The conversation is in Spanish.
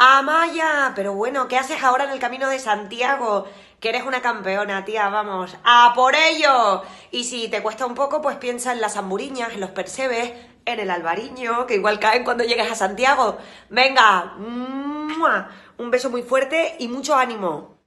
Amaya, pero bueno, ¿qué haces ahora en el camino de Santiago? Que eres una campeona, tía, vamos, a por ello. Y si te cuesta un poco, pues piensa en las amburiñas, en los percebes, en el albariño, que igual caen cuando llegues a Santiago. Venga, un beso muy fuerte y mucho ánimo.